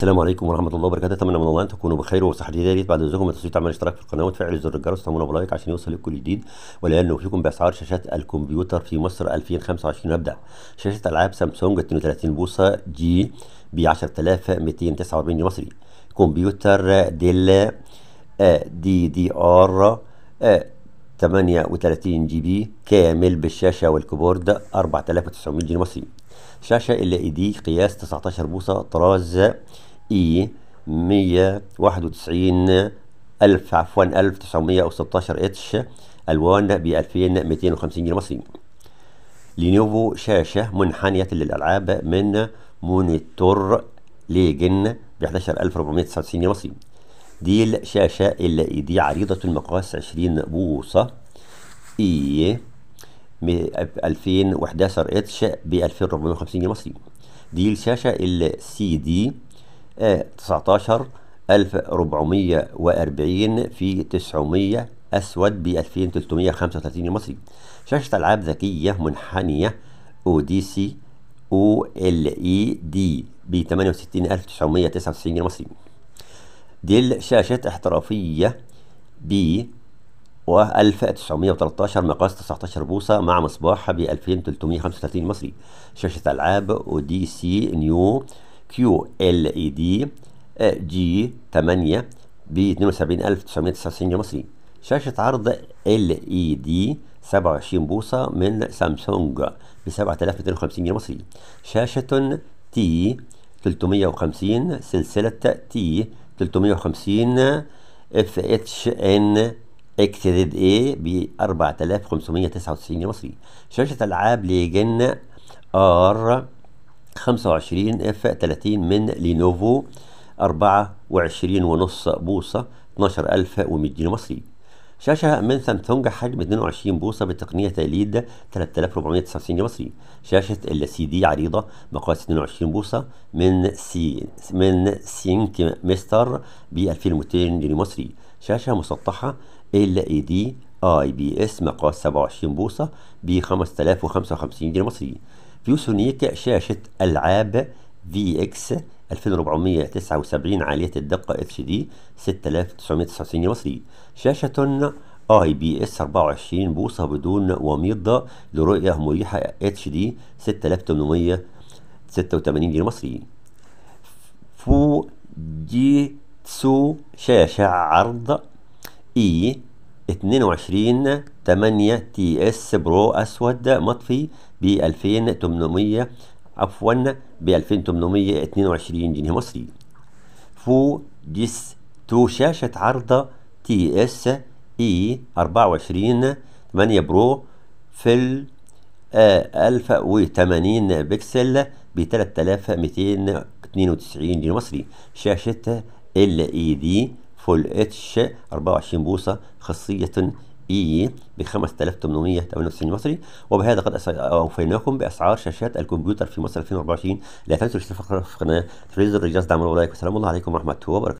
السلام عليكم ورحمه الله وبركاته اتمنى من الله ان تكونوا بخير وصحه جديده يا ريت بعد اذنكم التصويت عمل اشتراك في القناه وتفعيل زر الجرس وتعملوا بلايك عشان يوصل كل جديد ولانه فيكم باسعار شاشات الكمبيوتر في مصر 2025 نبدا شاشه العاب سامسونج 32 بوصه جي ب 10249 جنيه مصري كمبيوتر ديل دي دي ار 38 جي بي كامل بالشاشة والكيبورد 4900 جنيه مصري شاشة ال اي دي قياس 19 بوصة طراز اي 191 ألف عفوا 1916 اتش ألوان ب 2250 جنيه مصري لينوفو شاشة منحنية للألعاب من مونيتور ليجن ب 11499 جنيه مصري دي الشاشة ال دي عريضة المقاس عشرين بوصة اي وحداشر اتش ب وخمسين جنيه مصري دي الشاشة آه، السي دي ربعمية وأربعين في تسعمية اسود ب 2335 جنيه مصري شاشة العاب ذكية منحنية او دي سي او ال اي دي ب 68999 جنيه مصري ديل شاشه احترافية بي و 1913 مقاس 19 بوصة مع مصباحها ب 2335 مصري شاشة ألعاب ودي سي نيو كيو ال اي دي جي 8 ب 72999 جنيه مصري شاشة عرض ال اي دي 27 بوصة من سامسونج ب 7250 جنيه مصري شاشة تي 350 سلسلة تي 350 اف اتش ان اكس زد اي ب 4599 جنيه مصري شاشة العاب ليجن ار 25 اف 30 من لينوفو 24 ونص بوصة 12100 جنيه مصري شاشة من سامسونج حجم 22 بوصة بتقنية تقليد 3499 جنيه مصري شاشة ال سي دي عريضة مقاس 22 بوصة من سي من سينك مستر ب 2200 جنيه مصري شاشة مسطحة ال اي دي اي بي اس مقاس 27 بوصة ب 5055 جنيه مصري فيوسونيك شاشة ألعاب في اكس 2479 عالية الدقة اتش دي 6999 مصري شاشة اي بي اس 24 بوصة بدون وميضة لرؤية مريحة اتش دي 6886 جنيه مصري فو تسو شاشة عرض اي 22 8 تي اس برو اسود مطفي ب 2800 عفوا ب 2822 جنيه مصري فو ديس تو شاشة عرضة تي اس اي 24 8 برو في ال 1080 بكسل ب 3292 جنيه مصري شاشة ال اي دي فول اتش 24 بوصة خاصية اي ب 5898 مصري وبهذا قد اوفيناكم باسعار شاشات الكمبيوتر في مصر 2024 لا تنسوا الاشتراك في القناه تلفزيون الرجاز دعم الولايك والسلام الله عليكم ورحمه الله وبركاته